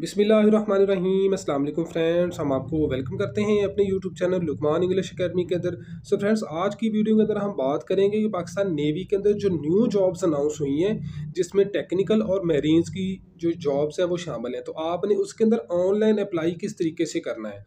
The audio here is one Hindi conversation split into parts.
बिसमीम फ्रेंड्स हम आपको वेलकम करते हैं अपने YouTube channel Luqman English academy के अंदर सो फ्रेंड्स आज की वीडियो के अंदर हम बात करेंगे कि पाकिस्तान नेवी के अंदर जो न्यू जॉब्स अनाउंस हुई हैं जिसमें टेक्निकल और मेरीन्स की जो जॉब्स हैं वो शामिल हैं तो आपने उसके अंदर ऑनलाइन अप्लाई किस तरीके से करना है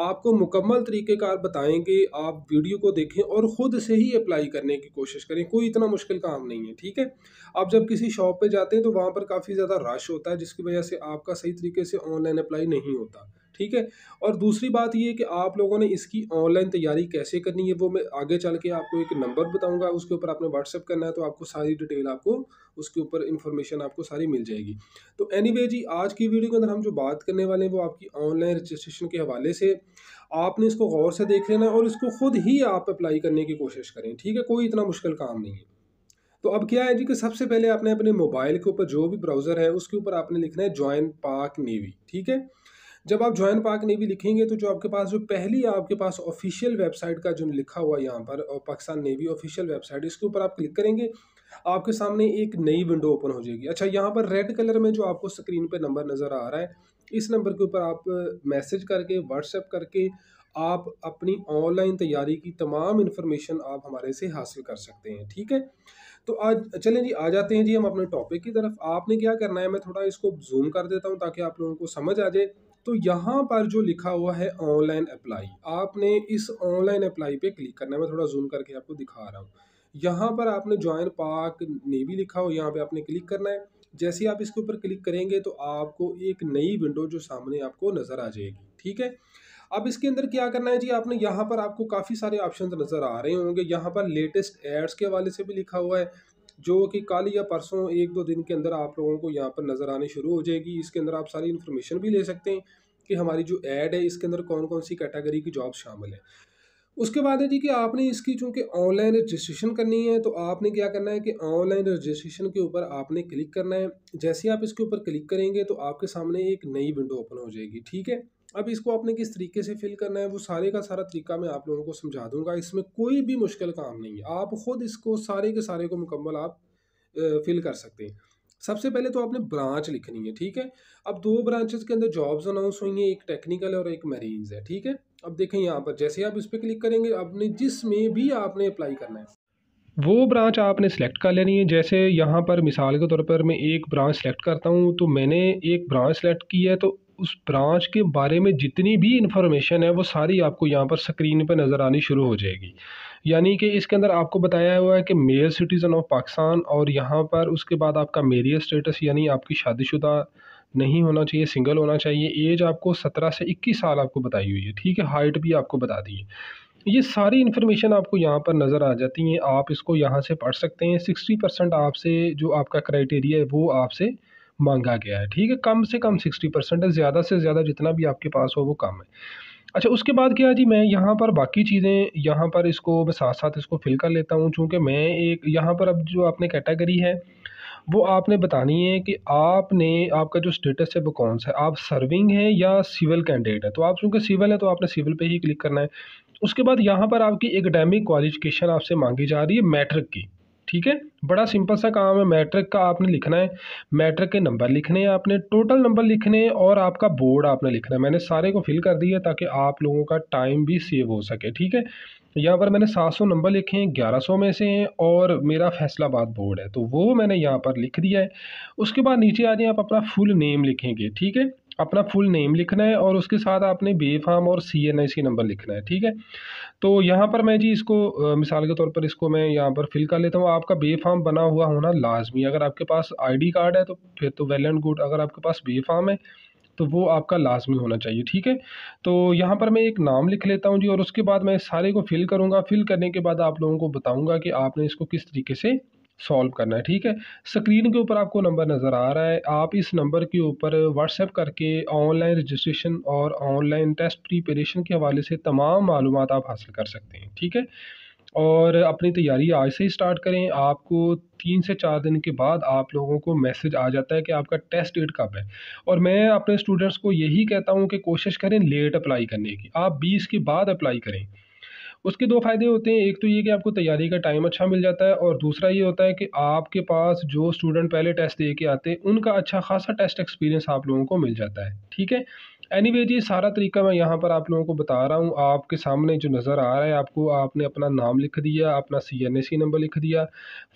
आपको मुकम्मल तरीक़ेकार बताएंगे आप वीडियो को देखें और ख़ुद से ही अप्लाई करने की कोशिश करें कोई इतना मुश्किल काम नहीं है ठीक है आप जब किसी शॉप पे जाते हैं तो वहाँ पर काफ़ी ज़्यादा रश होता है जिसकी वजह से आपका सही तरीके से ऑनलाइन अप्लाई नहीं होता ठीक है और दूसरी बात ये कि आप लोगों ने इसकी ऑनलाइन तैयारी कैसे करनी है वो मैं आगे चल के आपको एक नंबर बताऊंगा उसके ऊपर आपने व्हाट्सअप करना है तो आपको सारी डिटेल आपको उसके ऊपर इन्फॉर्मेशन आपको सारी मिल जाएगी तो एनी anyway जी आज की वीडियो के अंदर हम जो बात करने वाले हैं वो आपकी ऑनलाइन रजिस्ट्रेशन के हवाले से आपने इसको गौर से देख लेना और इसको खुद ही आप अप्लाई करने की कोशिश करें ठीक है कोई इतना मुश्किल काम नहीं है तो अब क्या है जी कि सबसे पहले आपने अपने मोबाइल के ऊपर जो भी ब्राउज़र है उसके ऊपर आपने लिखना है ज्वाइन पाक नेवी ठीक है जब आप जॉइन पाक नेवी लिखेंगे तो जो आपके पास जो पहली आपके पास ऑफिशियल वेबसाइट का जो लिखा हुआ यहाँ पर पाकिस्तान नेवी ऑफिशियल वेबसाइट इसके ऊपर आप क्लिक करेंगे आपके सामने एक नई विंडो ओपन हो जाएगी अच्छा यहाँ पर रेड कलर में जो आपको स्क्रीन पर नंबर नज़र आ रहा है इस नंबर के ऊपर आप मैसेज करके व्हाट्सएप करके आप अपनी ऑनलाइन तैयारी की तमाम इन्फॉर्मेशन आप हमारे से हासिल कर सकते हैं ठीक है तो आज चलें जी आ जाते हैं जी हम अपने टॉपिक की तरफ आपने क्या करना है मैं थोड़ा इसको जूम कर देता हूँ ताकि आप लोगों को समझ आ जाए तो यहाँ पर जो लिखा हुआ है ऑनलाइन अप्लाई आपने इस ऑनलाइन अप्लाई पे क्लिक करना है मैं थोड़ा जूम करके आपको दिखा रहा हूँ यहाँ पर आपने ज्वाइन पार्क नेवी लिखा हो यहाँ पे आपने क्लिक करना है जैसे आप इसके ऊपर क्लिक करेंगे तो आपको एक नई विंडो जो सामने आपको नज़र आ जाएगी ठीक है अब इसके अंदर क्या करना है जी आपने यहाँ पर आपको काफ़ी सारे ऑप्शन नज़र आ रहे होंगे यहाँ पर लेटेस्ट एड्स के हवाले से भी लिखा हुआ है जो कि कल या परसों एक दो दिन के अंदर आप लोगों को यहाँ पर नज़र आने शुरू हो जाएगी इसके अंदर आप सारी इन्फॉर्मेशन भी ले सकते हैं कि हमारी जो ऐड है इसके अंदर कौन कौन सी कैटेगरी की जॉब शामिल है उसके बाद है जी कि आपने इसकी चूँकि ऑनलाइन रजिस्ट्रेशन करनी है तो आपने क्या करना है कि ऑनलाइन रजिस्ट्रेशन के ऊपर आपने क्लिक करना है जैसे आप इसके ऊपर क्लिक करेंगे तो आपके सामने एक नई विंडो ओपन हो जाएगी ठीक है अब इसको आपने किस तरीके से फिल करना है वो सारे का सारा तरीका मैं आप लोगों को समझा दूंगा इसमें कोई भी मुश्किल काम नहीं है आप ख़ुद इसको सारे के सारे को मुकम्मल आप फिल कर सकते हैं सबसे पहले तो आपने ब्रांच लिखनी है ठीक है अब दो ब्रांचेस के अंदर जॉब्स अनाउंस हुई हैं एक टेक्निकल है और एक मरीन्स है ठीक है अब देखें यहाँ पर जैसे आप इस पर क्लिक करेंगे आपने जिसमें भी आपने अप्लाई करना है वो ब्रांच आपने सेलेक्ट कर लेनी है जैसे यहाँ पर मिसाल के तौर पर मैं एक ब्रांच सेलेक्ट करता हूँ तो मैंने एक ब्रांच सेलेक्ट की है तो उस ब्रांच के बारे में जितनी भी इन्फॉर्मेशन है वो सारी आपको यहाँ पर स्क्रीन पर नज़र आनी शुरू हो जाएगी यानी कि इसके अंदर आपको बताया हुआ है कि मेल सिटीज़न ऑफ पाकिस्तान और यहाँ पर उसके बाद आपका मेरियर स्टेटस यानी आपकी शादीशुदा नहीं होना चाहिए सिंगल होना चाहिए एज आपको सत्रह से इक्कीस साल आपको बताई हुई है ठीक है हाइट भी आपको बता दी है ये सारी इन्फॉर्मेशन आपको यहाँ पर नज़र आ जाती है आप इसको यहाँ से पढ़ सकते हैं सिक्सटी परसेंट आपसे जो आपका क्राइटेरिया है वो आपसे मांगा गया है ठीक है कम से कम सिक्सटी परसेंट है ज़्यादा से ज़्यादा जितना भी आपके पास हो वो कम है अच्छा उसके बाद क्या जी मैं यहाँ पर बाकी चीज़ें यहाँ पर इसको मैं साथ साथ इसको फिल कर लेता हूँ चूँकि मैं एक यहाँ पर अब जो आपने कैटेगरी है वो आपने बतानी है कि आपने आपका जो स्टेटस है वो कौन सा है आप सर्विंग है या सिविल कैंडिडेट है तो आप चूँकि सिविल है तो आपने सिविल पे ही क्लिक करना है उसके बाद यहाँ पर आपकी एकेडमिक क्वालिफिकेशन आपसे मांगी जा रही है मैट्रिक की ठीक है बड़ा सिंपल सा काम है मैट्रिक का आपने लिखना है मैट्रिक के नंबर लिखने हैं आपने टोटल नंबर लिखने हैं और आपका बोर्ड आपने लिखना है मैंने सारे को फिल कर दिया ताकि आप लोगों का टाइम भी सेव हो सके ठीक है यहाँ पर मैंने सात सौ नंबर लिखे हैं ग्यारह सौ में से हैं और मेरा फैसलाबाद बोर्ड है तो वो मैंने यहाँ पर लिख दिया है उसके बाद नीचे आ जाए आप अपना फुल नेम लिखेंगे ठीक है अपना फुल नेम लिखना है और उसके साथ आपने बे फार्म और सी एन आई सी नंबर लिखना है ठीक है तो यहाँ पर मैं जी इसको मिसाल के तौर पर इसको मैं यहाँ पर फिल कर लेता हूँ आपका बे फार्म बना हुआ होना लाजमी अगर आपके पास आई डी कार्ड है तो फिर तो वेल एंड गुड अगर आपके पास बे फार्म है तो वो आपका लाजमी होना चाहिए ठीक है तो यहाँ पर मैं एक नाम लिख लेता हूँ जी और उसके बाद मैं सारे को फिल करूँगा फिल करने के बाद आप लोगों को बताऊँगा कि आपने इसको किस तरीके से सॉल्व करना है ठीक है स्क्रीन के ऊपर आपको नंबर नज़र आ रहा है आप इस नंबर के ऊपर व्हाट्सएप करके ऑनलाइन रजिस्ट्रेशन और ऑनलाइन टेस्ट प्रिपरेशन के हवाले से तमाम मालूम आप हासिल कर सकते हैं ठीक है और अपनी तैयारी आज से ही स्टार्ट करें आपको तीन से चार दिन के बाद आप लोगों को मैसेज आ जाता है कि आपका टेस्ट डेट कब है और मैं अपने स्टूडेंट्स को यही कहता हूँ कि कोशिश करें लेट अप्लाई करने की आप बीस के बाद अप्लाई करें उसके दो फ़ायदे होते हैं एक तो ये कि आपको तैयारी का टाइम अच्छा मिल जाता है और दूसरा ये होता है कि आपके पास जो स्टूडेंट पहले टेस्ट दे के आते हैं उनका अच्छा खासा टेस्ट एक्सपीरियंस आप लोगों को मिल जाता है ठीक है एनी anyway, ये सारा तरीका मैं यहाँ पर आप लोगों को बता रहा हूँ आपके सामने जो नज़र आ रहा है आपको आपने अपना नाम लिख दिया अपना सी एन ए सी नंबर लिख दिया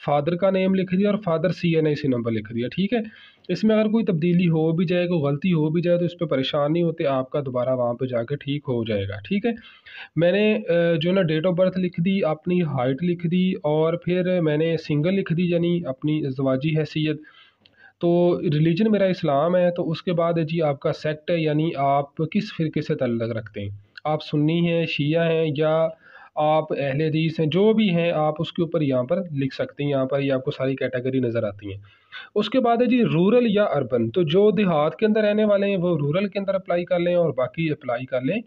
फादर का नेम लिख दिया और father C N A C number लिख दिया ठीक है इसमें अगर कोई तब्दीली हो भी जाए कोई गलती हो भी जाए तो इस पर परेशान नहीं होते आपका दोबारा वहाँ पर जाके ठीक हो जाएगा ठीक है मैंने जो ना डेट ऑफ बर्थ लिख दी अपनी हाइट लिख दी और फिर मैंने सिंगल लिख दी यानी अपनी जवाजी हैसियत तो रिलीजन मेरा इस्लाम है तो उसके बाद जी आपका सेक्ट है यानी आप किस फ़िरके से तल्लक रखते हैं आप सुन्नी हैं शिया हैं या आप अहल हदीस हैं जो भी हैं आप उसके ऊपर यहाँ पर लिख सकते हैं यहाँ पर ये आपको सारी कैटेगरी नज़र आती हैं उसके बाद है जी रूरल या अर्बन तो जो देहात के अंदर रहने वाले हैं वो रूरल के अंदर अप्लाई कर लें और बाकी अप्लाई कर लें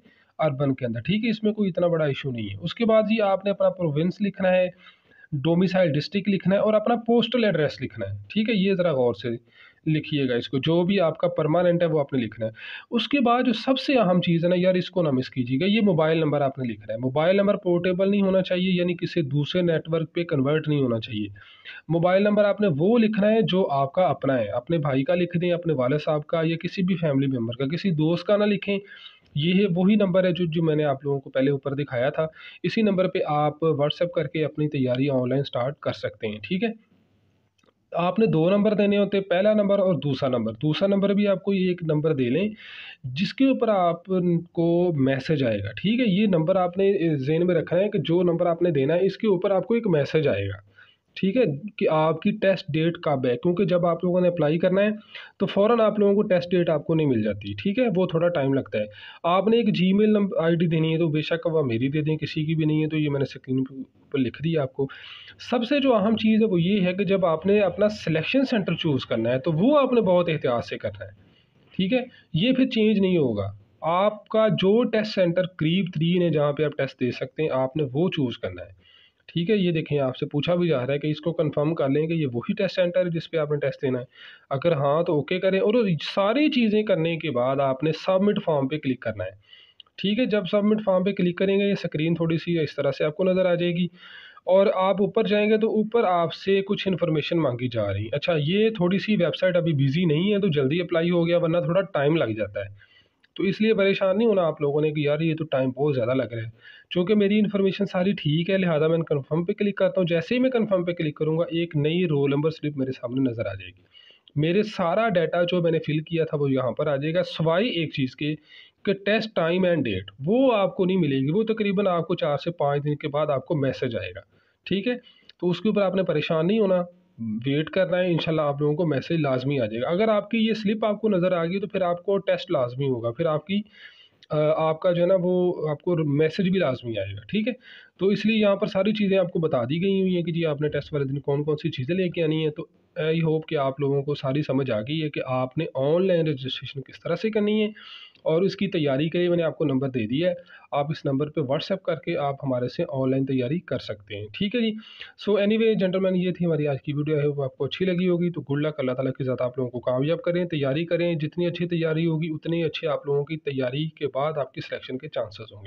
अर्बन के अंदर ठीक है इसमें कोई इतना बड़ा इशू नहीं है उसके बाद जी आपने अपना प्रोविंस लिखना है डोमिसाइल डिस्ट्रिक्ट लिखना है और अपना पोस्टल एड्रेस लिखना है ठीक है ये ज़रा गौर से लिखिएगा इसको जो भी आपका परमानेंट है वो आपने लिखना है उसके बाद जो सबसे अहम चीज़ है ना यार इसको ना मिस कीजिएगा ये मोबाइल नंबर आपने लिखना है मोबाइल नंबर पोर्टेबल नहीं होना चाहिए यानी किसी दूसरे नेटवर्क पे कन्वर्ट नहीं होना चाहिए मोबाइल नंबर आपने वो लिखना है जो आपका अपना है अपने भाई का लिख दें अपने वाले साहब का या किसी भी फैमिली मेम्बर का किसी दोस्त का ना लिखें ये है वही नंबर है जो जो मैंने आप लोगों को पहले ऊपर दिखाया था इसी नंबर पे आप व्हाट्सअप करके अपनी तैयारी ऑनलाइन स्टार्ट कर सकते हैं ठीक है आपने दो नंबर देने होते हैं पहला नंबर और दूसरा नंबर दूसरा नंबर भी आपको ये एक नंबर दे लें जिसके ऊपर आपको मैसेज आएगा ठीक है ये नंबर आपने जेन में रखना है कि जो नंबर आपने देना है इसके ऊपर आपको एक मैसेज आएगा ठीक है कि आपकी टेस्ट डेट कब है क्योंकि जब आप लोगों ने अप्लाई करना है तो फ़ौरन आप लोगों को टेस्ट डेट आपको नहीं मिल जाती ठीक है वो थोड़ा टाइम लगता है आपने एक जी मेल आई देनी है तो बेशक वह मेरी दे दें किसी की भी नहीं है तो ये मैंने स्क्रीन पर लिख दी आपको सबसे जो अहम चीज़ है वो ये है कि जब आपने अपना सिलेक्शन सेंटर चूज़ करना है तो वो आपने बहुत एहतियात से करना है ठीक है ये फिर चेंज नहीं होगा आपका जो टेस्ट सेंटर करीब थ्री ने जहाँ पे आप टेस्ट दे सकते हैं आपने वो चूज़ करना है ठीक है ये देखें आपसे पूछा भी जा रहा है कि इसको कंफर्म कर लें कि ये वही टेस्ट सेंटर है जिस पे आपने टेस्ट देना है अगर हाँ तो ओके करें और सारी चीज़ें करने के बाद आपने सबमिट फॉर्म पे क्लिक करना है ठीक है जब सबमिट फॉर्म पे क्लिक करेंगे ये स्क्रीन थोड़ी सी इस तरह से आपको नज़र आ जाएगी और आप ऊपर जाएंगे तो ऊपर आपसे कुछ इन्फॉर्मेशन मांगी जा रही अच्छा ये थोड़ी सी वेबसाइट अभी बिज़ी नहीं है तो जल्दी अप्लाई हो गया वरना थोड़ा टाइम लग जाता है तो इसलिए परेशान नहीं होना आप लोगों ने कि यार ये तो टाइम बहुत ज़्यादा लग रहा है चूँकि मेरी इन्फॉर्मेशन सारी ठीक है लिहाजा मैं कन्फर्म पे क्लिक करता हूँ जैसे ही मैं कन्फर्म पे क्लिक करूँगा एक नई रोल नंबर स्लिप मेरे सामने नज़र आ जाएगी मेरे सारा डाटा जो मैंने फिल किया था वो यहाँ पर आ जाएगा सवाई एक चीज़ के कि टेस्ट टाइम एंड डेट वो आपको नहीं मिलेगी वो तकरीबन आपको चार से पाँच दिन के बाद आपको मैसेज आएगा ठीक है तो उसके ऊपर आपने परेशान नहीं होना वेट कर रहे हैं इंशाल्लाह आप लोगों को मैसेज लाजमी आ जाएगा अगर आपकी ये स्लिप आपको नज़र आ गई तो फिर आपको टेस्ट लाजमी होगा फिर आपकी आपका जो है ना वो आपको मैसेज भी लाजमी आएगा ठीक है तो इसलिए यहाँ पर सारी चीज़ें आपको बता दी गई हुई हैं कि जी आपने टेस्ट वाले दिन कौन कौन सी चीज़ें लेके आनी है तो आई होप कि आप लोगों को सारी समझ आ गई है कि आपने ऑनलाइन रजिस्ट्रेशन किस तरह से करनी है और इसकी तैयारी के लिए मैंने आपको नंबर दे दिया है आप इस नंबर पे व्हाट्सअप करके आप हमारे से ऑनलाइन तैयारी कर सकते हैं ठीक है जी सो एनी वे जेंटलमैन ये थी हमारी आज की वीडियो है वो आपको अच्छी लगी होगी तो गुड लक अल्लाह ताला के साथ आप लोगों को कामयाब करें तैयारी करें जितनी अच्छी तैयारी होगी उतनी अच्छी आप लोगों की तैयारी के बाद आपकी सिलेक्शन के चांसेस होंगे